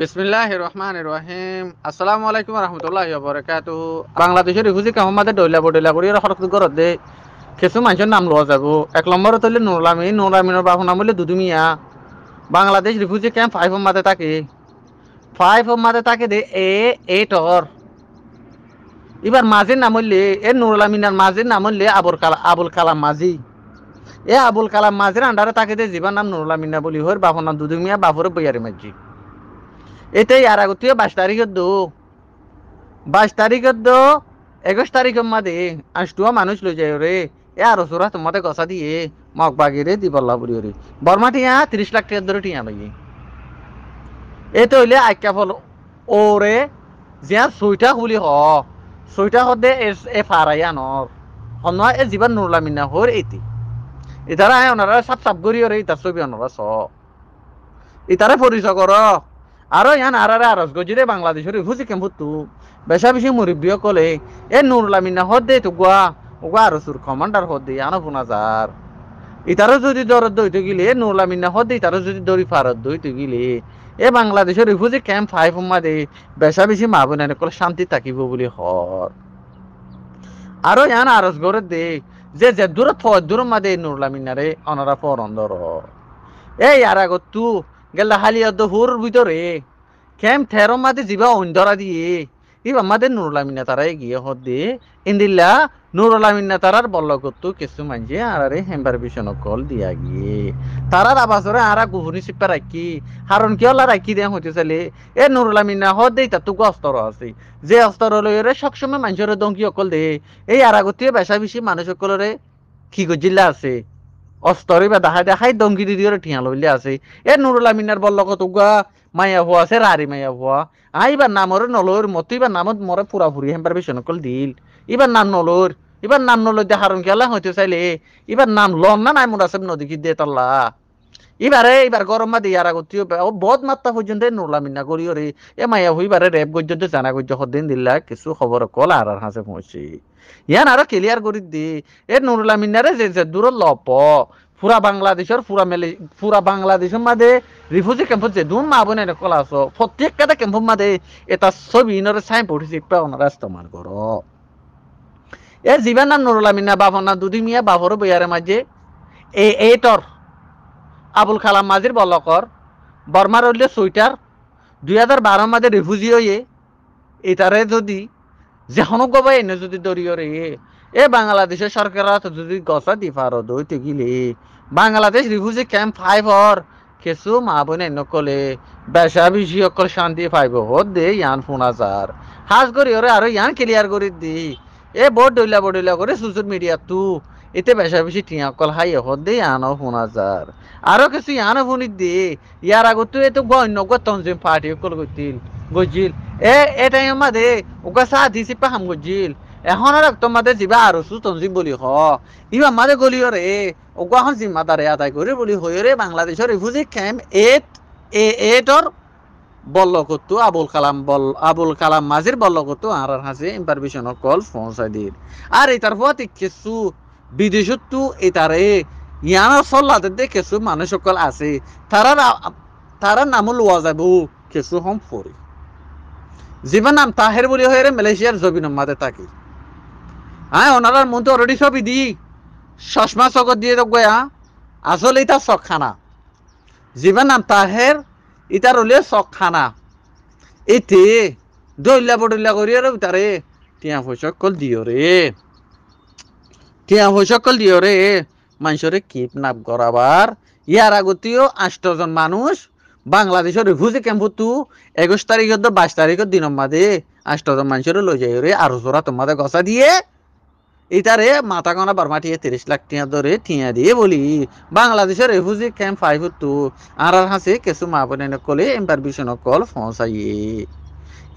বিসমিল্লাহ রহমান রহিম আসসালামু আলাইকুম রহমতুল্লাহ বরকাত বাংলাদেশের হুজি কাহমাদে ডইলা বডইলা করি হঠাৎ গরত দে কিছু মানুষের নাম লওয়া যাব এক নম্বর তৈলে নুরামি নুরামিনের বাবু নাম হইলে Dudumiya Bangladesh refugee camp five মাদে থাকে ফাইভ মাদে থাকে দে এ এইট অর এবার মাঝের নাম হইলে এ নুরুল আমিনার মাঝের নাম হইলে আবুল কালাম আবুল কালাম মাঝি এ আবুল কালাম মাঝির আন্ডারে তাকে দে জীবার নাম নুরুল আমিনা বলি হর বাবুর নাম দুদুমিয়া বাবুর বইয়ারি মাঝি এটাই আর আগত বাইশ তারিখের দো বাইশ তারিখের দো একুশ তারিখের মাদে আষ্টুয়া মানুষ লো যায় রে এ আর সুরা তোমাদের গসা দিয়ে মগ বাগে রে দিব বল্লা রে বর্মা টিয়া তিরিশ লাখ টাকা ধরে টিয়া লাগে এ তো হইলে আজ্ঞা ফল ও রে জিয়া সুইটা খুলি হ সুইটা হতে এ ফারাই আনর হন এ জীবন নুরলামিনা হর এতে ইতারা হ্যাঁ ওনারা সাপ সাপ করিও রে ইতার ছবি ওনারা স ইতারে পরিচয় কর আরো ইয়ান আরারে আরস গজিরে বাংলাদেশের হুজি কেম ভুতু বেশা বেশি মুরিব্বিও কলে এ নুরুলামিনা হদ দে তো গুয়া ওগা আরসুর কমান্ডার হদ দে আনো ফুনাজার ইতারও যদি দরদ তো গিলে এ নুরুলামিনা হদ দে ইতারও যদি দরি ফারদ তো গিলে এ বাংলাদেশের রিফুজি ক্যাম্প ফাইভ উম্মা দে বেশা বেশি মা বোনের কলে শান্তি থাকিব বলি হর আরো ইয়ান আরস গরে দে যে যে দূর থ দূর মাদে নুরুলামিনারে অনারা পরন্দর এ আর আগত তু গেলা হালিয়া তো হুর ভিতরে খেম থেরো মাতে জিবা অন্ধরা দিয়ে ইবা আমাদের নুরুলামিনা তারাই গিয়ে হত দিয়ে ইন্দিল্লা নুরুলামিনা তারার বল্লকত্ব কিছু মানছে আরারে হেম্বার বিশন কল দিয়া গিয়ে তারার আবাসরে আর গুহনি সিপা রাখি হারণ কি হলা রাখি দেয়া হতে চালে এ নুরুলামিনা হত দেই তা তুকু অস্তর আছে যে অস্তর লইরে সবসময় মানুষের দঙ্কি অকল দে এই আরাগতীয় বেশা বেশি মানুষ সকলরে কি গজিল্লা আছে অস্তরে বা দেখাই দেখাই দমকি দি দিয়ে ঠিয়া লইলে আছে এ নুরুলা মিনার বল লগত উগা মায়া হওয়া আছে রারি মায়া হওয়া আই বা নামর নলর মতো ইবার নামত মরে পুরা ফুরি হেম্বার বেশি কল দিল ইবার নাম নলর এবার নাম নলর দেখারণ খেলা হয়তো চাইলে এবার নাম লন না নাই মোর আছে নদী কি দে তাল্লা ইবারে এবার গরম ইয়ারা করতে হবে ও বহুত মাত্রা পর্যন্ত নুরলামিনা করি ওরে এ মাইয়া বারে রেপ গজ্জন্ত জানা গজ্জ হদিন দিল্লা কিছু খবর কল আর আর হাসে পৌঁছি ইয়ান আরো ক্লিয়ার করি দি এ নুরলামিনারে যে যে দূর লপ পুরা বাংলাদেশের পুরা মেলে পুরা বাংলাদেশের মাঝে রিফিউজি ক্যাম্পত যে দুন মা বোন কল আস প্রত্যেক প্রত্যেকটা ক্যাম্পর মাঝে এটা ছবি ইনরে সাইন পড়েছে পেওনা রাস্তমান কর এ জীবন নাম নুরলামিনা বাপনা দুদিমিয়া বাপর বইয়ারে মাঝে এ এইটর আবুল কালাম মাজির বলকর বর্মার হইলে সুইটার দুই হাজার বারো মাঝে রিফিউজি হয়ে এটারে যদি যে গবাই এনে যদি দরিয়রে এ বাংলাদেশের সরকার যদি গসা দি পারো দইতে গিলে বাংলাদেশ রিফিউজি ক্যাম্প হর কিছু মা বোন এনে কলে বেসা বিষি অকল শান্তি ফাইব হত দে ইয়ান ফোনাচার হাজ করি ওরে আরো ইয়ান ক্লিয়ার করি দি এ বোর্ড ডইলা বোর্ড ডইলা করে সোশ্যাল মিডিয়া তু এতে বেশাবেশি টিয়াকল হাই হদ দে আনো শোনা যার আরো কিছু ইয়ানো শুনি দে ইয়ার আগতো এতো গণ্য তঞ্জিম পার্টি কল গতিল গজিল এ এ টাইম দে ওকে সাহ দিছি পাহাম গজিল এখন আর তোমাদের যিবা আৰু চু তঞ্জিম বুলি হ ইবা মাদে গলি রে ওগাখন জিম্মাদারে আদায় করে বলি হয়ে রে বাংলাদেশের রিফিউজি ক্যাম্প এট এ এটর বল্লকত্তু আবুল কালাম বল আবুল কালাম মাঝির বল্লকত্তু আর হাসি ইম্পারভিশন কল পৌঁছাই দিল আর এই তারপর কিছু বিদেশতো এটাৰে ইয়াৰ চলাতে দে কেঁচু মানুহসকল আছে তাৰা তাৰা নামো লোৱা যাব কেঁচু হম ফৰি যিমান নাম তাহের বলি হয়ে মালয়েশিয়ার জবি নম্মাতে থাকি হ্যাঁ ওনারার মন তো অলরেডি সবই দি সসমা চকত দিয়ে তো গয়া আসলে এটা চকখানা যিমান নাম তাহের ইটার হলে চকখানা এতে দৈলা বদলা করি আর তারে টিয়া পয়সা কল দিও রে হয়ে সকল দিও রে মানুষরে কিডন্যাপ করাবার ইয়ার আগতেও আষ্টজন মানুষ বাংলাদেশের রিফিউজি ক্যাম্পতু একুশ তারিখ তো বাইশ তারিখ দিন মাদে আষ্টজন মানুষের লই যাই রে আর জোরা তোমাদের গসা দিয়ে ইতারে মাথা কনা বারমাটিয়ে তিরিশ লাখ টিয়া ধরে টিয়া দিয়ে বলি বাংলাদেশের রিফিউজি ক্যাম্প ফাইভ তো আর হাসে কিছু মা বোন কলে এম্বার বিষ্ণু কল ফসাইয়ে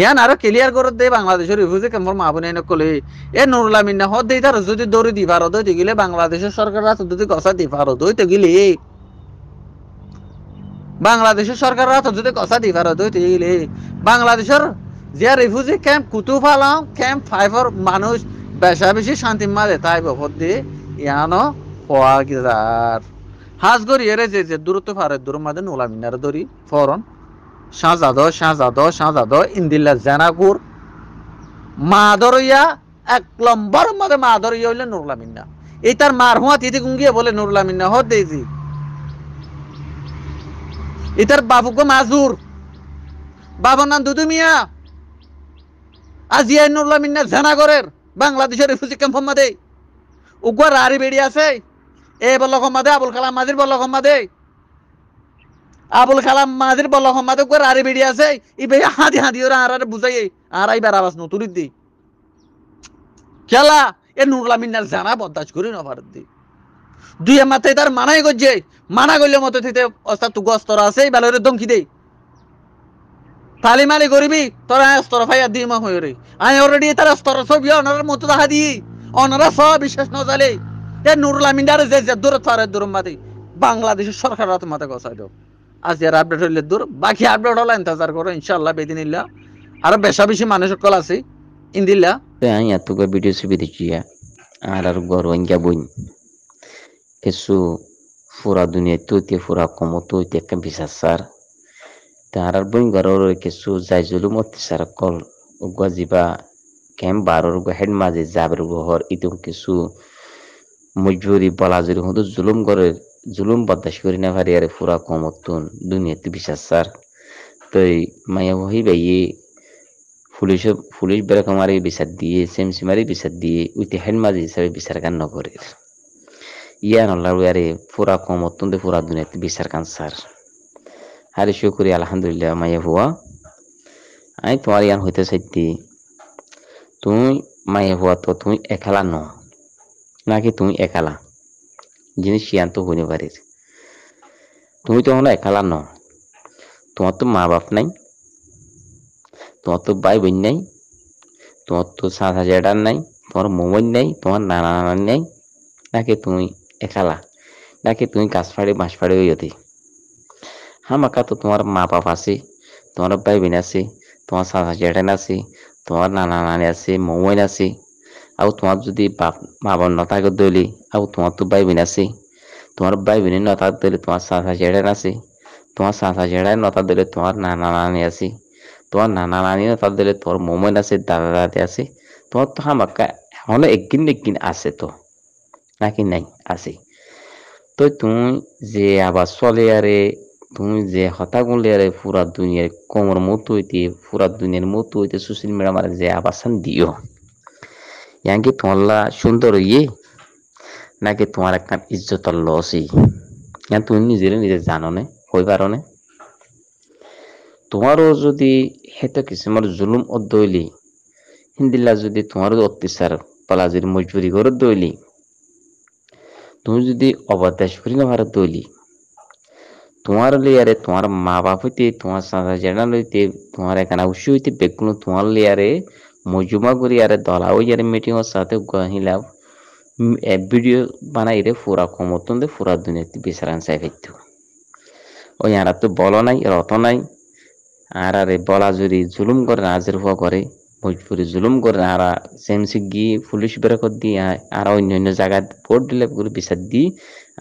ইয়ান আরো ক্লিয়ার করে দেয় বাংলাদেশের রিফিউজি কেমন মাহবুনে নকলে এ নুরুল্লাহ মিন্না হদ দেই তার যদি দৌড়ি দিবার দইতে গেলে বাংলাদেশের সরকার রাত যদি কষা দিবার দইতে গেলে বাংলাদেশের সরকার রাত যদি কষা দিবার দইতে গেলে বাংলাদেশের যে রিফিউজি ক্যাম্প কুতু ফালাও ক্যাম্প ফাইভর মানুষ বেশা বেশি শান্তি মাঝে তাই বহর দি ইয়ানো হওয়া গিজার হাজ গড়িয়ে রে যে দূরত্ব ফারে দূর মাঝে নোলা মিনার দড়ি ফরন সাজাদ সাজাদ সাজাদ ইন্দিল্লা মা ধরইয়া এক লম্বর মা ধরইয়া হইলে নুরলামিন্না এই তার মার হুয়া তিথি গুঙ্গিয়ে বলে নুরলামিন্না হত দেখি ইতার গো মাজুর বাবার নাম দুদু মিয়া আজিয়া নুরলামিন্না জেনাগরের বাংলাদেশের রিফিউজি ক্যাম্প মাদে উগুয়ার আরি বেড়ি আছে এ বল মাদে আবুল কালাম মাদির বল মাদে আবুল কালাম মাঝির বল হমাতে করে আরে বেড়ি আছে ই বে হাঁদি হাঁদি ওরা আর বুঝাই আর আই বেড়াবাস নতুরি দি খেলা এ নুরুল মিন্নার জানা বদাস করি নভার দি দুই মাথায় তার মানাই করছে মানা করলে মতো থেকে অস্তা তু গস্তর আছে বেলরে দমকি দেই তালি মালি করবি তোর স্তর ফাইয়া দিই মা হয়ে রে আমি অলরেডি তার স্তর সব অনার মতো দেখা দিই অনারা সব বিশ্বাস না জালে এ নুরুল আমিনার যে যে দূরে তার দূর মাতে বাংলাদেশের সরকার রাত মাথা গছাই দাও আজ আর আপডেট হইলে দূর বাকি আপডেট হলে ইন্তজার করো ইনশাল্লাহ বেদিন ইল্লা আরো বেশা বেশি মানুষ সকল আছে ইন্দিল্লা আমি এতগো ভিডিও ছবি দিচ্ছি আর আর গরু ইঙ্গা বইন কিছু ফুরা দুনিয়া তৈতে ফুরা কম তৈতে একটা বিচার সার তার আর বইন গরর কিছু যাই যাইজুলু মতি সার কল উগুয়া জিবা কেম বারর গো হেড মাঝে যাবের হর ইতম কিছু মজুরি বলাজুরি হতো জুলুম গরের জুলুম বরদাস্ত করি না ভারি আরে পুরা কমতুন দুনিয়াতে বিশ্বাস স্যার তো এই মায়া বহি বাইয়ে পুলিশ পুলিশ বেরকম মারি বিচার দিয়ে সেম সিমারি বিচার দিয়ে উইতে হেড মাঝি হিসাবে বিচার কান নগরে ইয়া নল্লার আরে পুরা কম দে পুরা দুনিয়াতে বিচার কান স্যার আরে শুকুরি আলহামদুলিল্লাহ মায়া হুয়া আমি তোমার ইয়ান হইতে চাইতি তুমি মায়া হুয়া তো তুমি একালা ন নাকি তুমি একালা যিনি শিয়ান্ত বনিবাড়ির তুমি তো আমরা একালা ন তোমার তো মা বাপ নাই তোমার তো ভাই বোন নাই তোমার তো সাঁথা জেডার নাই তোমার মোবাইল নাই তোমার নানা নানার নাই নাকি তুমি একালা নাকি তুমি গাছ ফাড়ে বাঁশ ফাড়ে হ্যাঁ মাকা তো তোমার মা বাপ আছে তোমার ভাই বোন আছে তোমার সাঁথা জেডান আছে তোমার নানা নানি আছে মোবাইল আছে ଆଉ ତୁମର যদি মা-বাবা ন থাকে দইলি ଆଉ তোমার তো ভাই বোন আছে তোমার ভাই বোন ন থাকে তোমাৰ তোমার সাঁসা ছেড়েন আছে তোমার সাঁসা ছেড়ায় নতা দইলে তোমার নানা নানি আছে তোমার নানা নানি নতা দিলে তোমার মোমেন আছে দাদা দাদি আছে তোমার তো হামাক্কা এখনো একদিন একদিন আছে তো নাকি নাই আছে তো তুমি যে আবার চলে আরে তুমি যে হতা গুনলে আরে পুরা দুনিয়ার কোমর মতো হইতে পুরা দুনিয়ার মতো হইতে সুশীল মিডিয়া যে আবাসন দিও ইয়াঙ্কি ತೊಲ್ಲ সুন্দর ইয়ে নাকি তোমার একখান ইজ্জতর লসই কেন তুমি নিজেরে নিজে জানো নে হই পারো নে তোমারও যদি হেতে কিসিমর জুলুম অদ্দইলি হিন্দিল্লা যদি তোমারও অত্যাচার পালাজির মজুরি করে দৈলি তুমি যদি অবাধ্যাস করি না ভারত দৈলি তোমার লেয়ারে তোমার মা বাপ হইতে তোমার সাদা জেনা লইতে তোমার এখানে অবশ্যই হইতে বেগুন তোমার লেয়ারে মজুমা করি আরে দলা ওই যারে মিটিং ওর সাথে গহিলা ভিডিও বানাই রে ফুরা কমতন দে ফুরা দুনিয়াতে বিচারান চাই ফেলতে ওই আর তো বল নাই রত নাই আর আরে বলা জুরি জুলুম করে হাজির হওয়া করে ভোজপুরি জুলুম করে আর সেমসি গিয়ে পুলিশ বেরকত দিয়ে আর অন্য অন্য জায়গায় ভোট দিলে করে বিচার দি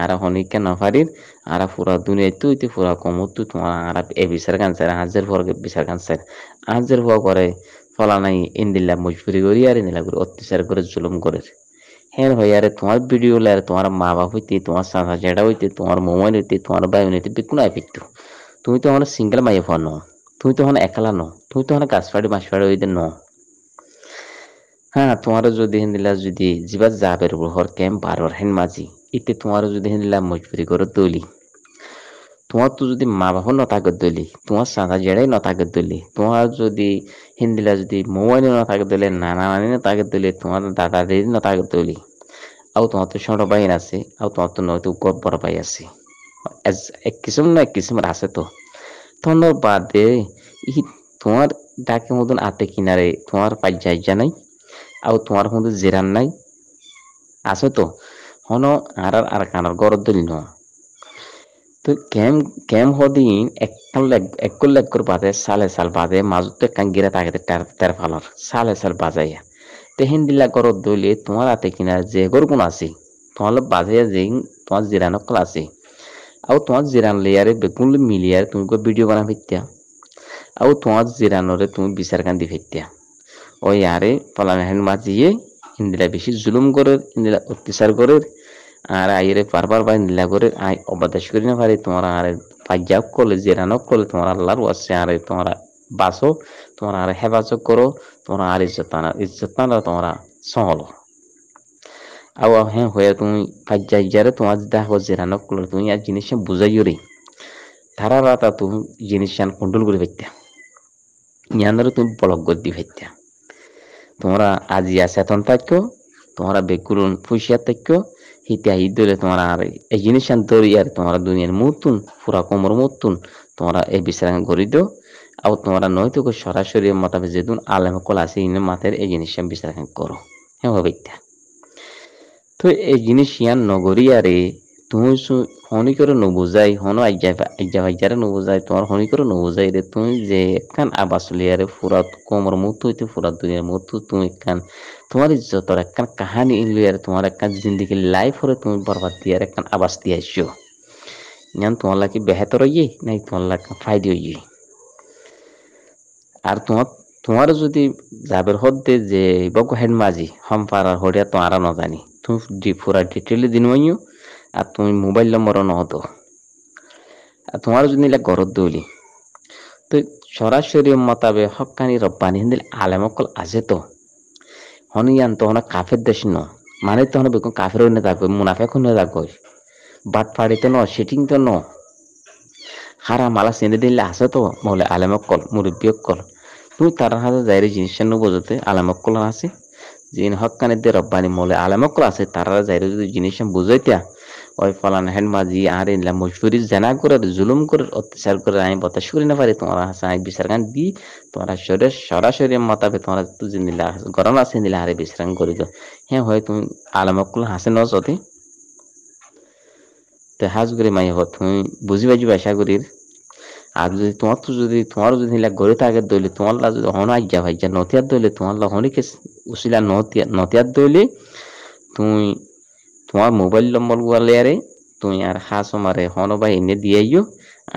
আর হনিকে নফারির আর পুরা দুনিয়ায় তুই তুই পুরা কমত তোমার আর এ বিচার কানসার হাজির হওয়ার বিচার কানসার হাজির হওয়া করে ফলা নাই ইন্দিল্লা মজবুরি করি আর ইন্দিল্লা করে অত্যাচার করে জুলুম করে হ্যাঁ ভাই আরে তোমার ভিডিও আর তোমার মা বাপ হইতে তোমার সাঁসা জেঠা হইতে তোমার মোমাইল হইতে তোমার বায়ু হইতে বিকুন আই তুমি তো আমার সিঙ্গেল মাই ফোন নও তুমি তো একলা ন তুমি তো গাছ ফাড়ি মাস ফাড়ি হইতে ন হ্যাঁ তোমার যদি হিন্দিলা যদি জিবাত যাবের উপর হর কেম বারবার হেন মাঝি ইতে তোমার যদি হিন্দিলা মজবুরি করে দলি তোমার তো যদি মা বাবা না থাকে দলি তোমার সাদা জেড়াই না থাকে দলি তোমার যদি হিন্দিলা যদি মোবাইল না থাকে দলে নানা নানি না থাকে দলি তোমার দাদা দিদি না থাকে দলি আও তোমার তো সর ভাই আছে আও তোমার তো নয়তো গপ বড় ভাই আছে এক কিসম না এক কিসমের আছে তো তখন বাদে ই তোমার ডাকে মতন আতে কিনারে তোমার পাই যাই নাই আও তোমার মধ্যে জেরান নাই আছে তো হন আর আর কানার গরদ দলি নয় তো कैम कैम হদিন এক लेग एक्को लेग कर बाजे साले साल बाजे माजुत तो एक्कन गिरा ताके तेर तेर फालर साले साल बाजाइया ते हिंदिला कर दले তোমার হাতে কিনা যে গর গুণ আছে তোমার বাজাইয়া যে তোমার জিরান কল আছে আও তোমার জিরান লেয়ারে বেগুন মিলিয়ার তুমি কো ভিডিও বানা ফিতিয়া আও তোমার জিরানরে তুমি বিচার কান্দি ফিতিয়া ও ইয়ারে মেহেন মাজিয়ে ইন্দিরা বেশি জুলুম করে ইন্দিরা অত্যাচার করে আর আইরে পারবার বাই নিলা করে আই অবাদাস করি না পারি তোমার আর পাঞ্জাব কলে জেরানো করলে তোমার আল্লাহর আছে আর তোমার বাসো তোমার আর হেফাজত করো তোমার আর ইজ্জত না তোমার সহলো আও হ্যাঁ হয়ে তুমি পাঞ্জাব যারে তোমার দেখো জেরানো করলে তুমি আর জিনিস বুঝাই রে ধারা রাতা তুমি জিনিস কন্ট্রোল করে ফেলতে ইয়ানারে তুমি বলক গদি ফেলতে তোমরা আজি আসেতন থাকো তোমরা বেকুলন ফুসিয়া থাকো হিতা হিত দলে তোমরা আর এই জিনিস আন্তরি আর তোমরা দুনিয়ার মতুন পুরা কোমর মতুন তোমরা এই বিশ্রাম করি দো আর তোমরা নয়তো সরাসরি মতাবে যেতুন আলেম কল আছে ইন মাতের এই জিনিস বিশ্রাম করো হ্যাঁ হবে তো এই জিনিস ইয়ান নগরী আরে তুমি হনি করে নবুজাই হন আজ্ঞা আজ্ঞা ভাইজারে নবুজাই তোমার হনি করে নবুজাই রে তুমি যে একখান আবাস লিয়ারে ফুরাত কোমর মতো হইতে ফুরাত দুনিয়ার মতো তুমি একখান তোমার ইজ্জতর একখান কাহানি ইলিয়ার তোমার একখান জিন্দিগি লাইফ হরে তুমি বরবাদ দিয়ার একখান আবাস দিয়ে আসছো ইয়ান তোমার লাগে বেহেতর হইয়ে নাই তোমার লাগে ফাইদি হইয়ে আর তোমার তোমার যদি যাবের হদ্দে যে বগ হেড মাঝি হম পাড়ার হরিয়া তো আরা নজানি তুমি পুরা ডিটেলে দিন মাইও আর তুমি মোবাইল নম্বর নহতো আর তোমার যদি এলা ঘরত দৌলি তো সরাসরি মতাবে হকানি রব্বানি হিন্দিল আলেমকল আছে তো হনিয়ান তখন কাফের দেশ ন মানে তখন হনা কাফের হয়ে থাকবে মুনাফে খুন হয়ে থাকবে বাট ফাড়িতে ন সেটিং তো ন হারা মালা চেনে দিলে আছে তো মহলে আলেমক কল মুরব্বীক কল তুই তার হাতে যাইরে জিনিস নো বোঝাতে আলেমক কল আছে জিন হক কানে দিয়ে রব্বানি মহলে আলেমক কল আছে তারা যাইরে যদি জিনিসটা বুঝাইতা ওই ফলান মাঝি আর ইনলা মজবুরি জেনা জুলুম অত্যাচার আমি বতাস করি না পারি হাসা দি শরীরে সরাসরি মতাবে তুজি নিলা গরম আছে নিলা হারে বিশ্রাম করি হ্যাঁ হয় তুমি আলামকুল হাসে তো হাজ করে মাই তুমি আশা করির আর যদি তোমার তো যদি তোমার যদি নিলা থাকে দইলে তোমার লা যদি হন আজ্ঞা ভাইজা নতিয়ার দইলে তোমার লা হনিকে উসিলা নথিয়া নতিয়ার দইলে তুমি তোমার মোবাইল নম্বর আরে তুমি আর হাস মারে হন বা এনে আইয়ো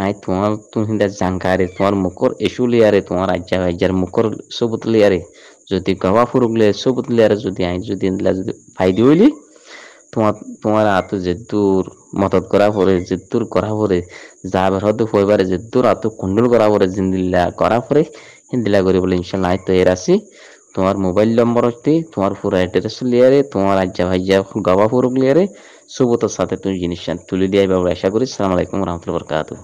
আই তোমার তুমি হিন্দা জাঙ্কারে তোমার মুখর এসু লিয়ারে তোমার আজ্জা ভাইজার মুখর সবুত লিয়ারে যদি গাওয়া ফুরুক লে সবুত লিয়ারে যদি আই যদি যদি ফাইদি হইলি তোমার তোমার আত যে দূর মদত করা পরে যে দূর করা পরে যাবার হতে হইবারে যে দূর আত কুন্ডল করা পরে জিন্দিল্লা করা পরে হিন্দিলা করে বলে ইনশাল্লাহ তো এর আসি তোমার মোবাইল নম্বর হচ্ছে তোমার পুরো অ্যাড্রেস লিয়ারে তোমার আজ্জা ভাইজা গাবা পুরো লিয়ারে সুবতার সাথে তুমি জিনিসটা তুলে দিয়ে আশা করি সালামালাইকুম রহমতুল্লাহ বরকাতুহ